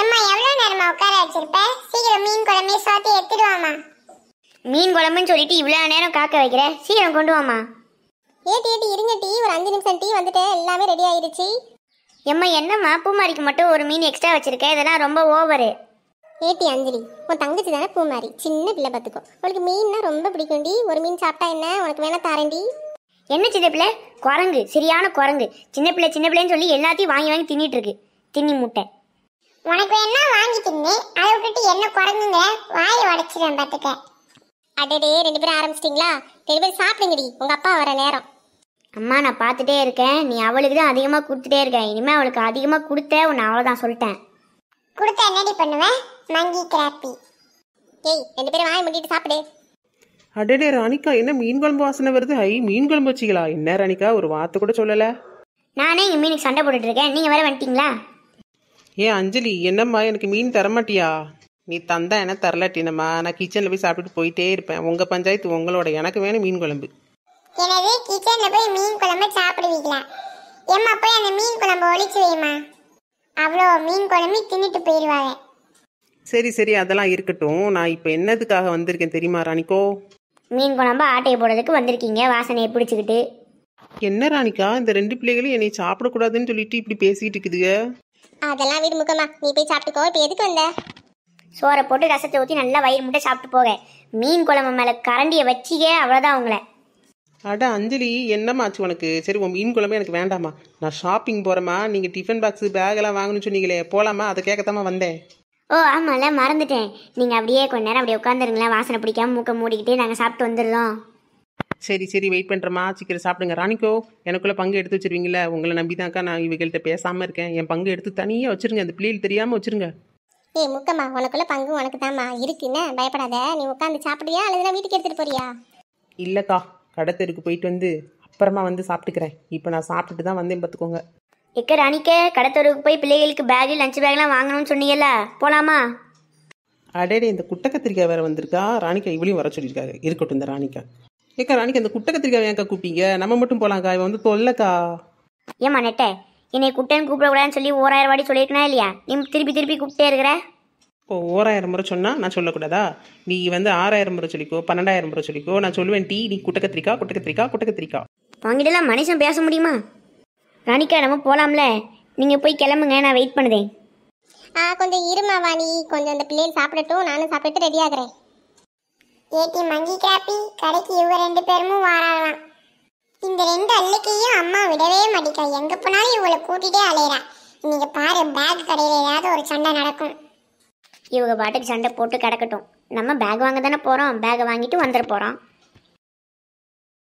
எம்மா எவ்வளவு நேரமா உட்கார வச்சிருப்ப சீக்கிரம் மீன் குழம்பே சோத்தி எடுத்துடுவாமா மீன் குழம்புன்னு சொல்லிட்டு இவ்வளோ நேரம் காக்க வைக்கிற சீக்கிரம் கொண்டு வாமா ஏட்டி ஏட்டி இருங்க டீ ஒரு அஞ்சு நிமிஷம் டீ வந்துட்டு எல்லாமே ரெடி ஆயிடுச்சு எம்மா என்னம்மா பூமாரிக்கு மட்டும் ஒரு மீன் எக்ஸ்ட்ரா வச்சிருக்க இதெல்லாம் ரொம்ப ஓவரு ஏட்டி அஞ்சலி உன் தங்கச்சி தானே பூமாரி சின்ன பிள்ளை பார்த்துக்கோ உனக்கு மீன்னா ரொம்ப பிடிக்கும் பிடிக்கும்டி ஒரு மீன் சாப்பிட்டா என்ன உனக்கு வேணா தரேன்டி என்ன சின்ன பிள்ளை குரங்கு சரியான குரங்கு சின்ன பிள்ளை சின்ன பிள்ளைன்னு சொல்லி எல்லாத்தையும் வாங்கி வாங்கி தின்னிட்டு இருக்கு தின்னி முட்டை உனக்கு வேணா வாங்கி தின்னு அதை விட்டுட்டு என்ன குறைஞ்சுங்க வாயை உடைச்சிடுறேன் பார்த்துக்க அடே ரெண்டு பேரும் ஆரம்பிச்சிட்டிங்களா ரெண்டு பேரும் சாப்பிடுங்கடி உங்கள் அப்பா வர நேரம் அம்மா நான் பார்த்துட்டே இருக்கேன் நீ அவளுக்கு தான் அதிகமாக கொடுத்துட்டே இருக்கேன் இனிமேல் அவளுக்கு அதிகமாக கொடுத்த உன்னை அவ்வளோதான் சொல்லிட்டேன் கொடுத்தா என்னடி பண்ணுவேன் மங்கி கிராப்பி ஏய் ரெண்டு பேரும் வாங்கி முடிட்டு சாப்பிடு அடடே ராணிகா என்ன மீன் குழம்பு வாசனை வருது ஐ மீன் குழம்பு வச்சிங்களா என்ன ராணிகா ஒரு வார்த்தை கூட சொல்லலை நானே இங்கே மீனுக்கு சண்டை போட்டுட்டு இருக்கேன் நீங்கள் வேற வந்துட்டீங்களா ஏ அஞ்சலி என்னம்மா எனக்கு மீன் தரமாட்டியா நீ தந்தா என்ன தரலாட்டினம்மா நான் கிச்சனில் போய் சாப்பிட்டு போயிட்டே இருப்பேன் உங்கள் பஞ்சாயத்து உங்களோட எனக்கு வேணும் மீன் குழம்பு எனவே கிச்சன்ல போய் மீன் குழம்பு சாப்பிடுவீங்களா எம்மா போய் அந்த மீன் குழம்பு ஒழிச்சு வைமா அவ்வளோ மீன் குழம்பு தின்னுட்டு போயிடுவாங்க சரி சரி அதெல்லாம் இருக்கட்டும் நான் இப்போ என்னதுக்காக வந்திருக்கேன் தெரியுமா ராணிக்கோ மீன் குழம்பு ஆட்டையை போடுறதுக்கு வந்திருக்கீங்க வாசனையை பிடிச்சிக்கிட்டு என்ன ராணிக்கா இந்த ரெண்டு பிள்ளைகளும் என்னை சாப்பிடக்கூடாதுன்னு சொல்லிட்டு இப்படி பேசிக்கிட்டு இருக்குதுங்க அதெல்லாம் வீடு முக்கமா நீ போய் சாப்பிட்டுக்கோ இப்போ எதுக்கு வந்த சோறை போட்டு ரசத்தை ஊற்றி நல்லா வயிறு முட்டை சாப்பிட்டு போக மீன் குழம்பு மேலே கரண்டியை வச்சிக்கே அவ்வளோதான் அவங்கள அட அஞ்சலி ஆச்சு உனக்கு சரி உன் மீன் குழம்பு எனக்கு வேண்டாமா நான் ஷாப்பிங் போகிறேம்மா நீங்கள் டிஃபன் பாக்ஸு பேக் எல்லாம் வாங்கணும்னு சொன்னீங்களே போகலாமா அதை கேட்கத்தாமா வந்தேன் ஓ ஆமாம்ல மறந்துட்டேன் நீங்கள் அப்படியே கொஞ்ச நேரம் அப்படியே உட்காந்துருங்களேன் வாசனை பிடிக்காம மூக்க மூடிக்கிட்டே நாங்கள் சாப்பிட்டு வந்துடுறோம் சரி சரி வெயிட் பண்ணுறமா சீக்கிரம் சாப்பிடுங்க ராணிக்கோ எனக்குள்ளே பங்கு எடுத்து வச்சிருவீங்களே உங்களை நம்பி தான்க்கா நான் இவங்கள்ட்ட பேசாமல் இருக்கேன் என் பங்கு எடுத்து தனியாக வச்சுருங்க அந்த பிள்ளைகள் தெரியாமல் வச்சுருங்க ஏய் முக்கம்மா உனக்குள்ள பங்கு உனக்கு தாம்மா என்ன பயப்படாத நீ உட்காந்து சாப்பிடுவியா அல்லது வீட்டுக்கு எடுத்துகிட்டு போறியா இல்லைக்கா கடை போயிட்டு வந்து அப்புறமா வந்து சாப்பிட்டுக்கிறேன் இப்போ நான் சாப்பிட்டுட்டு தான் வந்தேன் பார்த்துக்கோங்க எக்க ராணிக்க கடத்தருக்கு போய் பிள்ளைகளுக்கு பேகு லஞ்ச் பேக்லாம் வாங்கணும்னு சொன்னீங்கல்ல போலாமா அடடே இந்த குட்டை கத்திரிக்காய் வேற வந்திருக்கா ராணிக்கா இவளையும் வர சொல்லியிருக்காங்க இருக்கட்டும் இந்த ராணிக்கா ஏக்கா ராணிக்கு அந்த குட்டை கத்திரிக்காய் ஏன்க்கா கூப்பிட்டீங்க நம்ம மட்டும் போலாங்க்கா இவன் வந்து தொல்லக்கா ஏமா நெட்டை என்னை கூப்பிட கூப்பிடக்கூடாதுன்னு சொல்லி ஓராயிரம் வாடி சொல்லியிருக்கனா இல்லையா நீ திருப்பி திருப்பி கூப்பிட்டே இருக்கிற இப்போ ஓராயிரம் முறை சொன்னால் நான் சொல்லக்கூடாதா நீ வந்து ஆறாயிரம் முறை சொல்லிக்கோ பன்னெண்டாயிரம் முறை சொல்லிக்கோ நான் சொல்லுவேன் டீ நீ குட்டை கத்திரிக்கா குட்டை கத்திரிக்கா குட்டை கத்திரிக்கா வாங்கிட்டலாம் மனுஷன் பேச முடியுமா ராணிக்கா நம்ம போகலாம்ல நீங்கள் போய் கிளம்புங்க நான் வெயிட் பண்ணுதேன் ஆ கொஞ்சம் இருமா வாணி கொஞ்சம் அந்த பிள்ளைகள் சாப்பிடட்டும் நானும் சாப்பிட்டு ரெடி ஆகிறேன் ஏட்டி மங்கி கிராப்பி கடைக்கு இவங்க ரெண்டு பேரும் வாராங்களாம் இந்த ரெண்டு அல்லிக்கையும் அம்மா விடவே மாட்டேக்கா எங்க போனாலும் இவங்கள கூட்டிகிட்டே அலையிறா நீங்க பாரு பேக் கடையில் ஏதாவது ஒரு சண்டை நடக்கும் இவங்க பாட்டுக்கு சண்டை போட்டு கிடக்கட்டும் நம்ம பேக் வாங்க தானே போகிறோம் பேக் வாங்கிட்டு வந்துட போகிறோம்